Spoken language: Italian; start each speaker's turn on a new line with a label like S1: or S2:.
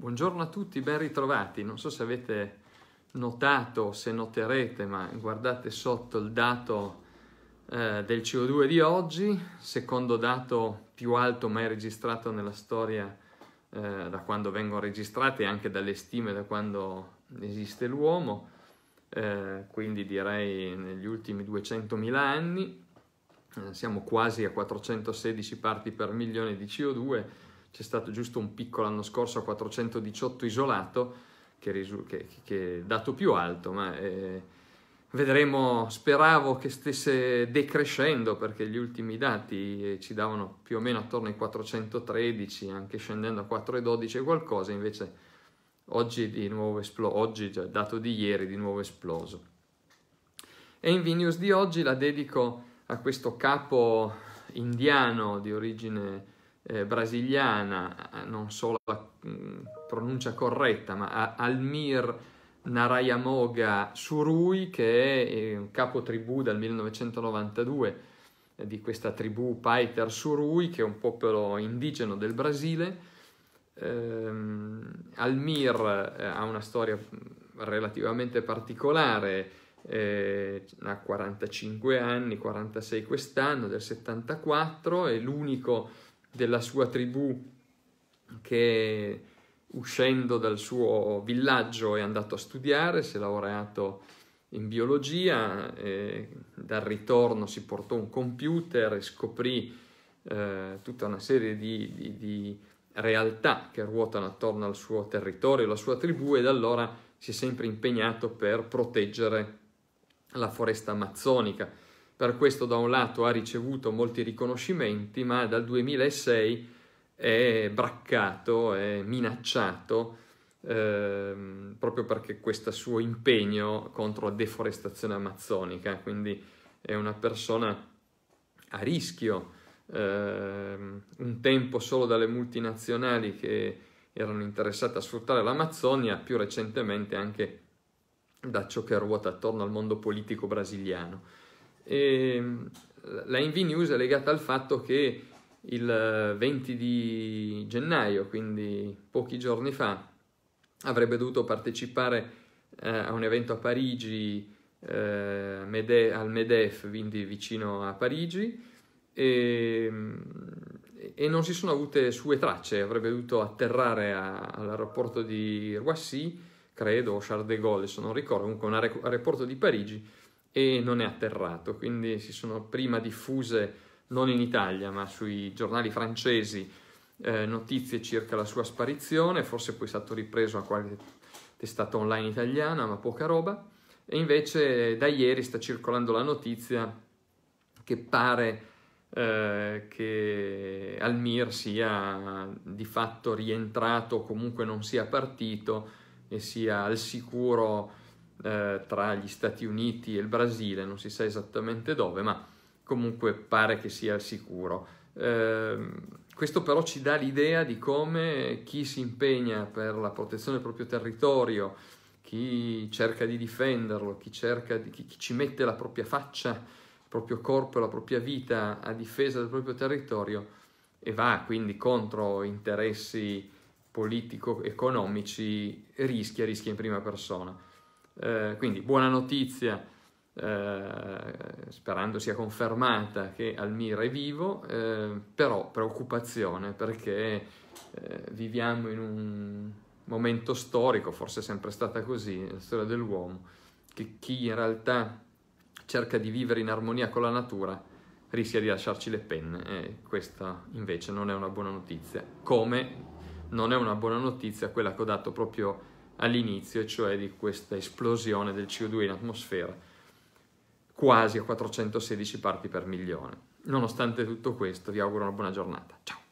S1: Buongiorno a tutti, ben ritrovati. Non so se avete notato, se noterete, ma guardate sotto il dato eh, del CO2 di oggi, secondo dato più alto mai registrato nella storia eh, da quando vengono registrate anche dalle stime da quando esiste l'uomo, eh, quindi direi negli ultimi 200.000 anni, eh, siamo quasi a 416 parti per milione di CO2 c'è stato giusto un picco l'anno scorso a 418 isolato, che, risu- che, che è dato più alto, ma eh, vedremo, speravo che stesse decrescendo perché gli ultimi dati eh, ci davano più o meno attorno ai 413, anche scendendo a 412 e qualcosa, invece oggi di nuovo esploso, oggi, cioè, dato di ieri, di nuovo esploso. E in News di oggi la dedico a questo capo indiano di origine eh, brasiliana, eh, non so la mh, mm, pronuncia corretta, ma a, Almir Narayamoga Surui, che è eh, un capo tribù dal 1992 eh, di questa tribù Paiter Surui, che è un popolo indigeno del Brasile. Ehm, Almir ha una storia mm, relativamente particolare, eh, ha 45 anni, 46 quest'anno, del 74, è l'unico della sua tribù che uscendo dal suo villaggio è andato a studiare, si è laureato in biologia, dal ritorno si portò un computer e scoprì eh, tutta una serie di, di, di, realtà che ruotano attorno al suo territorio, la sua tribù e da allora si è sempre impegnato per proteggere la foresta amazzonica per questo da un lato ha ricevuto molti riconoscimenti, ma dal 2006 è braccato, è minacciato eh, proprio perché questo suo impegno contro la deforestazione amazzonica, quindi è una persona a rischio, eh, un tempo solo dalle multinazionali che erano interessate a sfruttare l'Amazzonia, più recentemente anche da ciò che ruota attorno al mondo politico brasiliano. E la NV News è legata al fatto che il 20 eh, di gennaio, quindi pochi giorni fa, avrebbe dovuto partecipare eh, a un evento a Parigi, eh, Mede- al MEDEF, quindi vicino a Parigi, e, e, non si sono avute sue tracce, avrebbe dovuto atterrare a, all'aeroporto di Roissy, credo, o Charles de Gaulle, se non ricordo, comunque un aeroporto di Parigi, e non è atterrato, quindi si sono prima diffuse non in Italia ma sui giornali francesi eh, notizie circa la sua sparizione, forse poi è stato ripreso a qualche testata online italiana, ma poca roba, e invece da ieri sta circolando la notizia che pare eh, che Almir sia di fatto rientrato, o comunque non sia partito e sia al sicuro eh, tra gli Stati Uniti e il Brasile, non si sa esattamente dove, ma comunque pare che sia al sicuro. Ehm, questo però ci dà l'idea di come chi si impegna per la protezione del proprio territorio, chi cerca di difenderlo, chi, di, chi, chi ci mette la propria faccia, il proprio corpo la propria vita a difesa del proprio territorio e va quindi contro interessi politico-economici, rischia, rischia in prima persona. Eh, quindi buona notizia, eh, sperando sia confermata che Almir è vivo, eh, però preoccupazione perché eh, viviamo in un momento storico, forse è sempre stata così, la storia dell'uomo, che chi in realtà cerca di vivere in armonia con la natura rischia di lasciarci le penne e questa invece non è una buona notizia, come non è una buona notizia quella che ho dato proprio all'inizio, cioè di questa esplosione del CO2 in atmosfera, quasi a 416 parti per milione. Nonostante tutto questo, vi auguro una buona giornata. Ciao!